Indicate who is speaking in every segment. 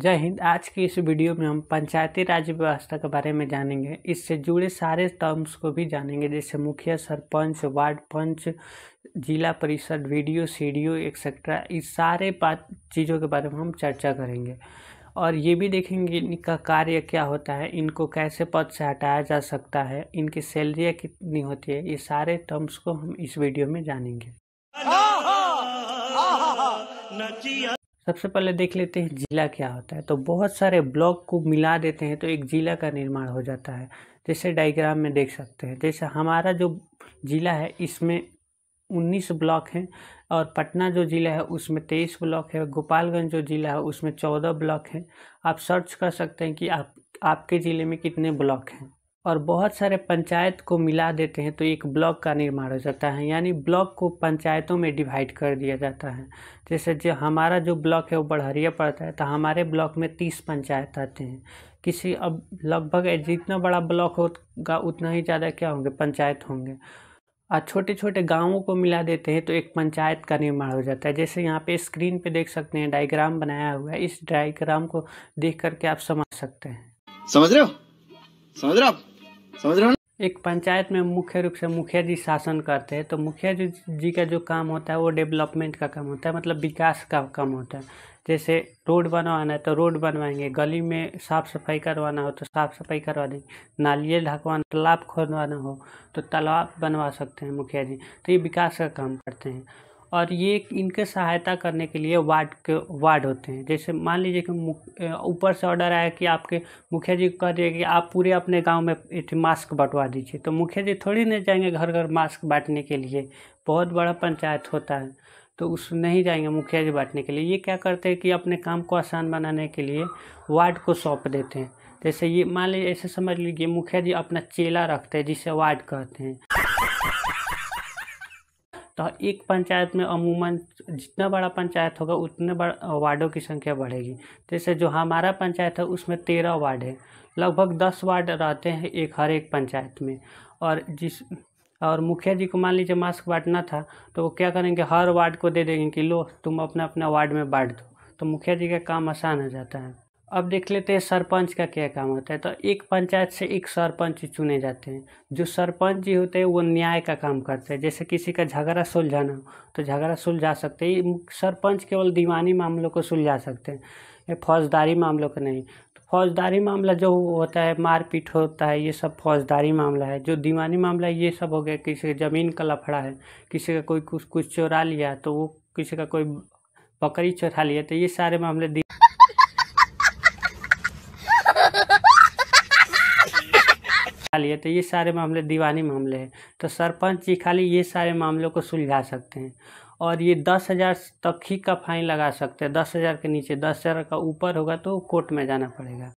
Speaker 1: जय हिंद आज की इस वीडियो में हम पंचायती राज व्यवस्था के बारे में जानेंगे इससे जुड़े सारे टर्म्स को भी जानेंगे जैसे मुखिया सरपंच वार्ड पंच जिला परिषद V D O C D O etcetera इस सारे बात चीज़ों के बारे में हम चर्चा करेंगे और ये भी देखेंगे इनका कार्य क्या होता है इनको कैसे पद से हटाया जा सकता है इनकी सैलरियाँ कितनी होती है ये सारे टर्म्स को हम इस वीडियो में जानेंगे सबसे पहले देख लेते हैं जिला क्या होता है तो बहुत सारे ब्लॉक को मिला देते हैं तो एक जिला का निर्माण हो जाता है जैसे डायग्राम में देख सकते हैं जैसे हमारा जो जिला है इसमें उन्नीस ब्लॉक हैं और पटना जो ज़िला है उसमें तेईस ब्लॉक है गोपालगंज जो ज़िला है उसमें चौदह ब्लॉक हैं आप सर्च कर सकते हैं कि आप आपके ज़िले में कितने ब्लॉक हैं और बहुत सारे पंचायत को मिला देते हैं तो एक ब्लॉक का निर्माण हो जाता है यानी ब्लॉक को पंचायतों में डिवाइड कर दिया जाता है जैसे जो हमारा जो ब्लॉक है वो बढ़हरिया पड़ता है तो हमारे ब्लॉक में तीस पंचायत आते हैं किसी अब लगभग जितना बड़ा ब्लॉक होगा उतना ही ज़्यादा क्या होंगे पंचायत होंगे और छोटे छोटे गांवों को मिला देते हैं तो एक पंचायत का निर्माण हो जाता है जैसे यहाँ पे स्क्रीन पे देख सकते हैं डायग्राम बनाया हुआ है इस डायग्राम को देख करके आप समझ सकते हैं समझ रहे हो समझ रहे हो समझ रहे हो एक पंचायत में मुख्य रूप से मुखिया जी शासन करते हैं तो मुखिया जी जी का जो काम होता है वो डेवलपमेंट का काम होता है मतलब विकास का काम होता है जैसे रोड बनवाना है तो रोड बनवाएंगे गली में साफ़ सफाई करवाना हो तो साफ़ सफाई करवा देंगे नालिये ढकवाना तालाब खोदवाना हो तो तालाब बनवा सकते हैं मुखिया जी तो ये विकास का काम करते हैं और ये इनके सहायता करने के लिए वार्ड के वार्ड होते हैं जैसे मान लीजिए कि ऊपर से ऑर्डर आया कि आपके मुखिया जी को कह दिया कि आप पूरे अपने गांव में मास्क बंटवा दीजिए तो मुखिया जी थोड़ी नहीं जाएंगे घर घर मास्क बांटने के लिए बहुत बड़ा पंचायत होता है तो उस नहीं जाएंगे मुखिया जी बांटने के लिए ये क्या करते हैं कि अपने काम को आसान बनाने के लिए वार्ड को सौंप देते हैं जैसे ये मान लीजिए ऐसे समझ लीजिए मुखिया जी अपना चेला रखते हैं जिसे वार्ड कहते हैं तो एक पंचायत में अमूमन जितना बड़ा पंचायत होगा उतने बड़ा वार्डों की संख्या बढ़ेगी जैसे तो जो हमारा पंचायत है उसमें तेरह वार्ड है लगभग दस वार्ड रहते हैं एक हर एक पंचायत में और जिस और मुखिया जी को मान लीजिए मास्क बांटना था तो वो क्या करेंगे हर वार्ड को दे देंगे कि लो तुम अपना अपना वार्ड में बांट दो तो मुखिया जी का काम आसान हो जाता है अब देख लेते हैं सरपंच का क्या काम होता है तो एक पंचायत से एक सरपंच चुने जाते हैं जो सरपंच जी होते हैं वो न्याय का काम करते हैं जैसे किसी का झगड़ा सुलझाना तो झगड़ा सुलझा सकते हैं सरपंच केवल दीवानी मामलों को सुलझा सकते हैं ये फौजदारी मामलों का नहीं तो फौजदारी मामला जो होता है मारपीट होता है ये सब फौजदारी मामला है जो दीवानी मामला ये सब हो गया किसी का ज़मीन का लफड़ा है किसी का कोई कुछ कुछ चोरा लिया तो वो किसी का कोई बकरी चोरा लिया तो ये सारे मामले लिए तो ये सारे मामले दीवानी मामले हैं तो सरपंच जी खाली ये सारे मामलों को सुलझा सकते हैं और ये दस हज़ार तक ही का फाइन लगा सकते हैं दस हज़ार के नीचे दस हज़ार का ऊपर होगा तो कोर्ट में जाना पड़ेगा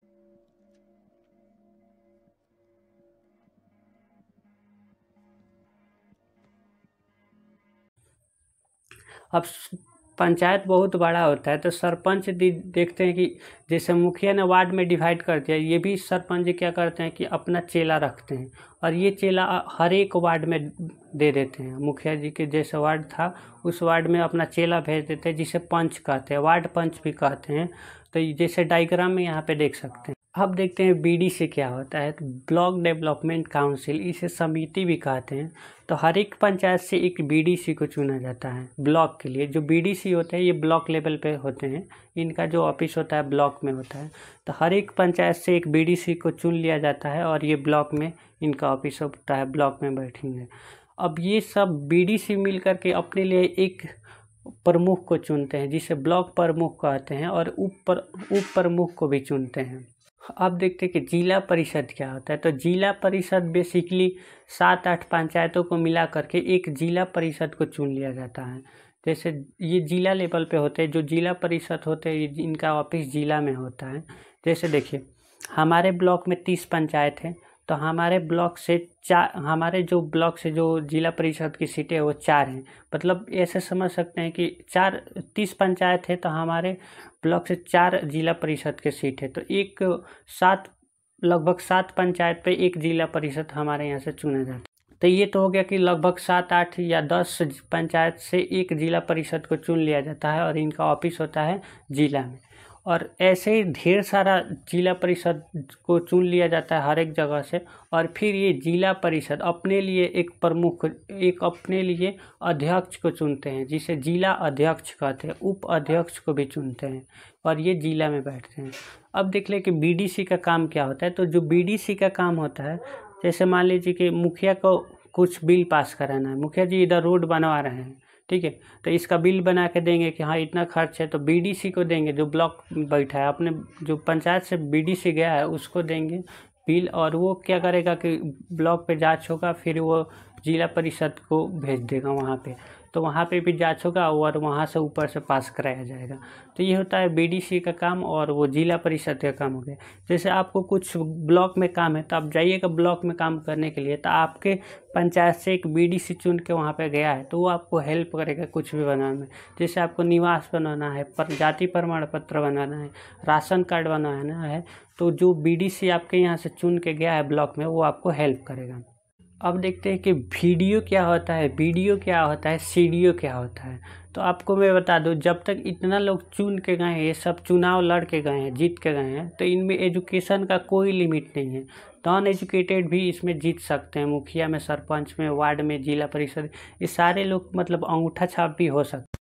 Speaker 1: अब पंचायत बहुत बड़ा होता है तो सरपंच देखते हैं कि जैसे मुखिया ने वार्ड में डिवाइड कर दिया ये भी सरपंच क्या करते हैं कि अपना चेला रखते हैं और ये चेला हर एक वार्ड में दे देते हैं मुखिया जी के जैसे वार्ड था उस वार्ड में अपना चेला भेज देते हैं जिसे पंच कहते हैं वार्ड पंच भी कहते हैं तो जैसे डाइग्राम में यहाँ पर देख सकते हैं अब देखते हैं बीडी से क्या होता है तो ब्लॉक डेवलपमेंट काउंसिल इसे समिति भी कहते हैं तो हर एक पंचायत से एक बीडीसी को चुना जाता है ब्लॉक के लिए जो बीडीसी होते हैं ये ब्लॉक लेवल पे होते हैं इनका जो ऑफिस होता है ब्लॉक में होता है तो हर एक पंचायत से एक बीडीसी को चुन लिया जाता है और ये ब्लॉक में इनका ऑफिस होता है ब्लॉक में बैठेंगे अब ये सब बीडीसी मिल करके अपने लिए एक प्रमुख को चुनते हैं जिसे ब्लॉक प्रमुख कहते हैं और उप उप प्रमुख को भी चुनते हैं अब देखते हैं कि जिला परिषद क्या होता है तो जिला परिषद बेसिकली सात आठ पंचायतों को मिला करके एक जिला परिषद को चुन लिया जाता है जैसे ये जिला लेवल पे होते हैं जो जिला परिषद होते हैं इनका ऑफिस जिला में होता है जैसे देखिए हमारे ब्लॉक में तीस पंचायत हैं तो हमारे ब्लॉक से चार हमारे जो ब्लॉक से जो जिला परिषद की सीटें वो चार हैं मतलब ऐसे समझ सकते हैं कि चार तीस पंचायत है तो हमारे ब्लॉक से चार जिला परिषद के सीट है तो एक सात लगभग सात पंचायत पे एक जिला परिषद हमारे यहाँ से चुना जाता तो ये तो हो गया कि लगभग सात आठ या दस पंचायत से एक जिला परिषद को चुन लिया जाता है और इनका ऑफिस होता है जिला में और ऐसे ही ढेर सारा जिला परिषद को चुन लिया जाता है हर एक जगह से और फिर ये जिला परिषद अपने लिए एक प्रमुख एक अपने लिए अध्यक्ष को चुनते हैं जिसे जिला अध्यक्ष कहते हैं उप अध्यक्ष को भी चुनते हैं और ये जिला में बैठते हैं अब देख लें कि बीडीसी का काम क्या होता है तो जो बीडीसी का काम होता है जैसे मान लीजिए कि मुखिया को कुछ बिल पास कराना है मुखिया जी इधर रोड बनवा रहे हैं ठीक है तो इसका बिल बना के देंगे कि हाँ इतना खर्च है तो बीडीसी को देंगे जो ब्लॉक बैठा है अपने जो पंचायत से बीडीसी गया है उसको देंगे बिल और वो क्या करेगा कि ब्लॉक पे जांच होगा फिर वो जिला परिषद को भेज देगा वहाँ पे तो वहाँ पे भी जाँच होगा और वहाँ से ऊपर से पास कराया जाएगा तो ये होता है बीडीसी का काम और वो जिला परिषद का काम हो गया जैसे आपको कुछ ब्लॉक में काम है तो आप जाइएगा ब्लॉक में काम करने के लिए तो आपके पंचायत से एक बीडीसी चुन के वहाँ पे गया है तो वो आपको हेल्प करेगा कुछ भी बनाने में जैसे आपको निवास बनाना है पर जाति प्रमाण पत्र बनाना है राशन कार्ड बनाना है तो जो बी आपके यहाँ से चुन के गया है ब्लॉक में वो आपको हेल्प करेगा अब देखते हैं कि वीडियो क्या होता है वीडियो क्या होता है सी क्या होता है तो आपको मैं बता दूं जब तक इतना लोग चुन के गए हैं ये सब चुनाव लड़ के गए हैं जीत के गए हैं तो इनमें एजुकेशन का कोई लिमिट नहीं है नॉन एजुकेटेड भी इसमें जीत सकते हैं मुखिया में सरपंच में वार्ड में जिला परिषद ये सारे लोग मतलब अंगूठा छाप भी हो सकते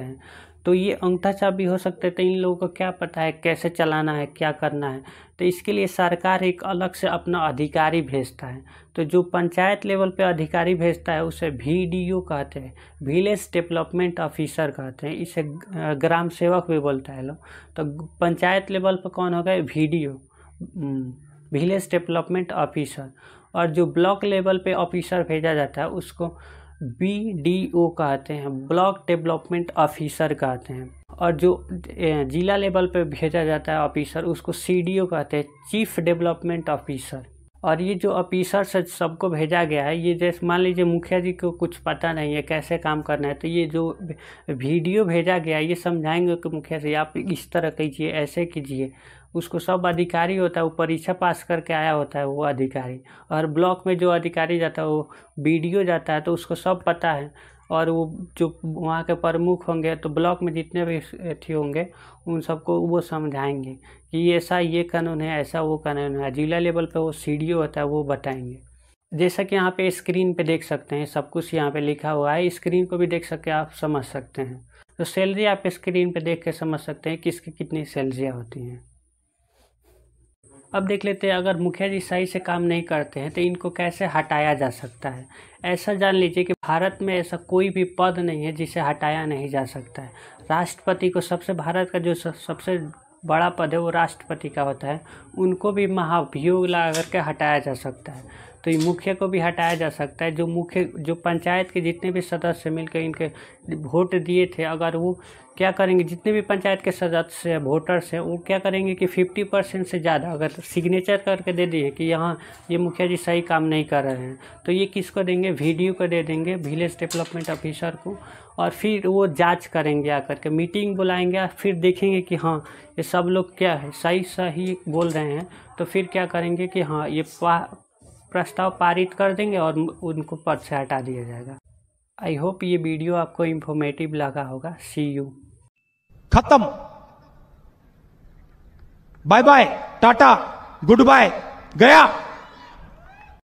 Speaker 1: हैं तो ये अंगठा छाप भी हो सकते है तो इन लोगों को क्या पता है कैसे चलाना है क्या करना है तो इसके लिए सरकार एक अलग से अपना अधिकारी भेजता है तो जो पंचायत लेवल पे अधिकारी भेजता है उसे वी कहते हैं विलेज डेवलपमेंट ऑफिसर कहते हैं इसे ग्राम सेवक भी बोलता है लोग तो पंचायत लेवल पर कौन हो गए ओ विलेज डेवलपमेंट ऑफिसर और जो ब्लॉक लेवल पे ऑफिसर भेजा जाता है उसको बी डी ओ कहते हैं ब्लॉक डेवलपमेंट ऑफिसर कहते हैं और जो जिला लेवल पर भेजा जाता है ऑफिसर उसको सी डी ओ कहते हैं चीफ डेवलपमेंट ऑफिसर और ये जो ऑफिसर से सबको भेजा गया है ये जैसे मान लीजिए मुखिया जी को कुछ पता नहीं है कैसे काम करना है तो ये जो वीडियो भेजा गया है ये समझाएंगे कि मुखिया जी आप इस तरह कीजिए ऐसे कीजिए उसको सब अधिकारी होता है वो परीक्षा पास करके आया होता है वो अधिकारी और ब्लॉक में जो अधिकारी जाता है वो बी जाता है तो उसको सब पता है और वो जो वहाँ के प्रमुख होंगे तो ब्लॉक में जितने भी अथी होंगे उन सबको वो समझाएंगे कि ऐसा ये कानून है ऐसा वो कानून है जिला लेवल पे वो सी होता है वो बताएंगे जैसा कि यहाँ पे स्क्रीन पे देख सकते हैं सब कुछ यहाँ पे लिखा हुआ है स्क्रीन को भी देख सके आप समझ सकते हैं तो सैलरी आप स्क्रीन पे देख के समझ सकते हैं किसकी कितनी सैलरियाँ होती हैं अब देख लेते हैं अगर मुखिया जी सही से काम नहीं करते हैं तो इनको कैसे हटाया जा सकता है ऐसा जान लीजिए कि भारत में ऐसा कोई भी पद नहीं है जिसे हटाया नहीं जा सकता है राष्ट्रपति को सबसे भारत का जो सबसे बड़ा पद है वो राष्ट्रपति का होता है उनको भी महाभियोग लगा करके हटाया जा सकता है तो ये मुखिया को भी हटाया जा सकता है जो मुख्य जो पंचायत के जितने भी सदस्य मिलकर इनके वोट दिए थे अगर वो क्या करेंगे जितने भी पंचायत के सदस्य हैं वोटर्स हैं वो क्या करेंगे कि फिफ्टी परसेंट से ज़्यादा अगर सिग्नेचर करके दे दिए कि यहाँ ये मुखिया जी सही काम नहीं कर रहे हैं तो ये किसको देंगे वीडियो को दे देंगे विलेज डेवलपमेंट ऑफिसर को और फिर वो जांच करेंगे आकर के मीटिंग बुलाएंगे फिर देखेंगे कि हाँ ये सब लोग क्या है सही सही बोल रहे हैं तो फिर क्या करेंगे कि हाँ ये प्रस्ताव पारित कर देंगे और उनको पद से हटा दिया जाएगा आई होप ये वीडियो आपको इन्फॉर्मेटिव लगा होगा सी यू खत्म bye bye tata good bye गया